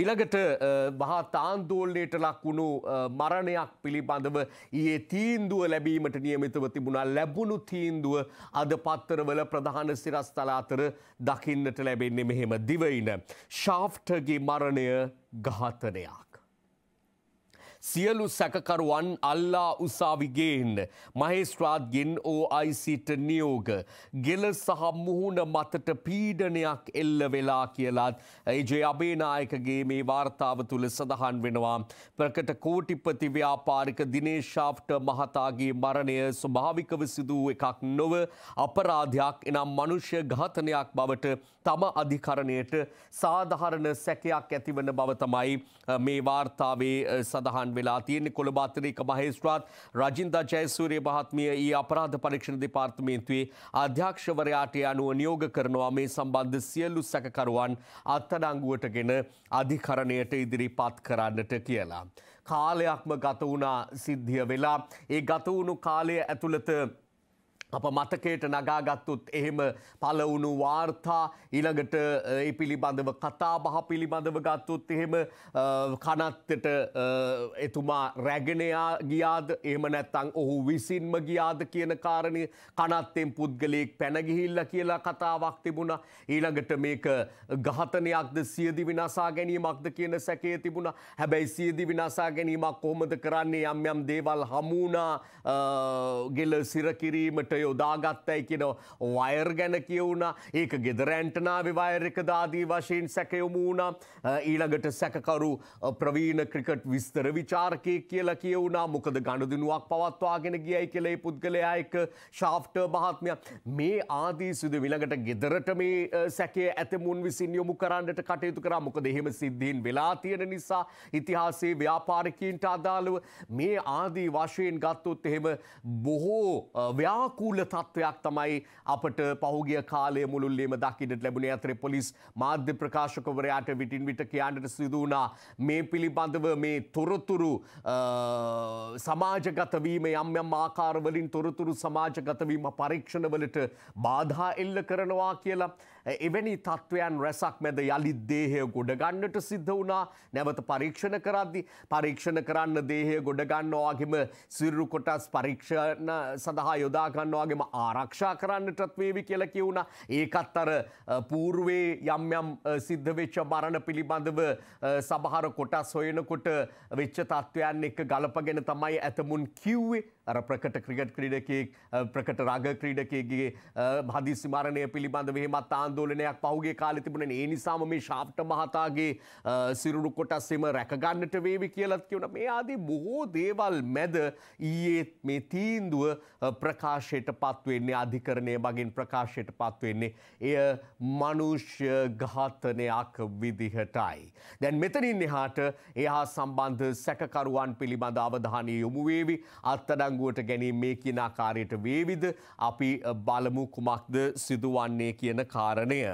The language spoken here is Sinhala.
ඊළඟට මහා තාන්දෝලනයට ලක්වුණු මරණයක් පිළිබඳව ඒ තීන්දුව ලැබීමට නියමිතව තිබුණා ලැබුණු තීන්දුව අද පත්තරවල ප්‍රධාන සිරස්තල අතර දකින්නට ලැබෙන්නේ මෙහෙම දිවයින. ශාෆ්ටගේ මරණය ඝාතනයක්. සියලු සැකකරුවන් අල්ලා උසාවිගේන් මහේස්ත්‍රාත්ගෙන් ඕයිසිට නියෝග ගෙල සහ මුහුණ මතට පීඩනයක් එල්ල වෙලා කියලත් ඒජය අබේනායකගේ මේ වාර්තාව තුළ සඳහන් වෙනවා ප්‍රකට කෝටිපති ව්‍යාපාරික දිනේශාප්ට මහතාගේ මරණය ස්වභාවිකව සිදුව එකක් නොව අපරාධයක් එනම් මනුෂ්‍ය ඝාතනයක් බවට තම අධිකරණයට සාධහරණ සැකයක් ඇතිවන බවතමයි මේ වාර්තාවේ සඳහන් සඳහන් වෙලා තියෙන්නේ කොළඹ අතිරේක මහේස්ත්‍රාත් රජින්දා ජයසූරිය මහත්මිය ඊ අපරාධ පරීක්ෂණ දෙපාර්තමේන්තුවේ අධ්‍යක්ෂවරයාට අනුව නියෝග කරනවා මේ සම්බන්ධ සියලු සැකකරුවන් අත්අඩංගුවටගෙන අධිකරණයට ඉදිරිපත් කරන්නට කියලා. කාලයක්ම ගත වුණා සිද්ධිය වෙලා ඒ ගත වුණු කාලය ඇතුළත අප මතකයට නගාගත්තුත් එහෙම පලවුණු වාර්තා ඊළඟට ඒ පිළිබඳව කතාබහ පිළිබඳව ගත්තුත් එහෙම කනත්තට එතුමා රැගෙනයා ගියාද එහෙම නැත්තං ඔහු විසින්ම ගියාද කියන කාරණය කනත්තෙන් පුද්ගලයෙක් පැනගිහිල්ල කියලා කතාවක් තිබුණ ඊළඟට මේක ගහතනයක්ද සියදි විනාසා ගැනීමක්ද කියන සැකේ තිබුණ හැබැයි සියදි විනාසා ගැනීමක් කොහොමද කරන්නේ යම් යම් දේවල් හමුණා ගෙල සිරකිරීමට වය යොදාගත්තයි කියන වයර් ගැන කියවුණ ඒක ගෙදරඇන්ටනාව වයරකදාදී වශයෙන් සැකයොමුණ ඊළඟට සැකකරු ප්‍රවීණ ක්‍රිකට් විස්තර විචාර්කය කියලා කියවුණා මොකද ගණුදිනුවක් පවත්වාගෙන ගියයි කෙලේ පුද්ගලයායක ශාෆ්ට මහත්මය මේ ආදී සුද විළඟට ගෙදරට මේ සැකේ ඇතමුන් විසින් යොමු කරන්නට කටයුතු කරා මොකද එහෙම සිද්ධීන් වෙලා තියෙන නිසා ඉතිහාසේ ව්‍යාපාරිකීන්ට අදාළව මේ ආදී වශයෙන් ගත්තොත් එහෙම බොහෝ ව්‍යාකූල ව්‍යවුල තත්ත්වයක් තමයි අපට පහුගිය කාලය මුළුල්ලේම දකින්නට ලැබුණේ අතරේ පොලිස් මාධ්‍ය ප්‍රකාශකවරයාට විටින් විට කියන්නට සිදු වුණා මේ පිළිබඳව මේ තොරතුරු සමාජගත වීම යම් යම් ආකාරවලින් තොරතුරු සමාජගත වීම පරීක්ෂණවලට බාධා එල්ල කරනවා කියලා එවැනි තත්ත්වයන් රැසක් මැද යළි දේහය ගොඩගන්නට සිද්ධ වුණා නැවත පරීක්ෂණ කරද්දි පරීක්ෂණ කරන්න දේහය ගොඩගන්නවාගේම සිරු කොටස් පරීක්ෂණ සඳහා යොදාගන්නවා ඒවාගේම ආරක්ෂා කරන්නටත් වේවි කියලා කියවුණ ඒකත් අර පූර්වේ යම් යම් සිද්ධවෙච්ච මරණ පිළිබඳව සබහර කොටස් හොයනකොට වෙච්ච තත්ත්වයන් එක ගලපගෙන තමයි ඇතමුන් කිව්වේ අර ප්‍රකට ක්‍රිකට් ක්‍රීඩකයෙක් ප්‍රකට රග ක්‍රීඩකයගේ හදිසි මරණය පිළිබඳව එහෙමත් ආන්දෝලනයක් පහුගේ කාලෙ තිබුණේ ඒ නිසාම මේ ශාප්ට මහතාගේ සිරුරු කොටස්සෙම රැකගන්නට වේවි කියලත් කියවන මේ ආදී බොහෝ දේවල් මැද ඊයේ මේ තීන්දුව ප්‍රකාශයට ප්‍රකාශයට පත්වවෙන්නේ අධිකරණය මගින් ප්‍රකාශයට පත්වවෙන්නේ එය මනුෂ්‍ය ඝාතනයක් විදිහටයි. දැන් මෙතනින් එහාට එහා සම්බන්ධ සැකකරුවන් පිළිබඳ අවධානය යොමුවේවි අත්තඩංගුවට ගැනීම මේ කියනාකාරයට වේවිද අපි බලමු කුමක්ද සිදුවන්නේ කියන කාරණය.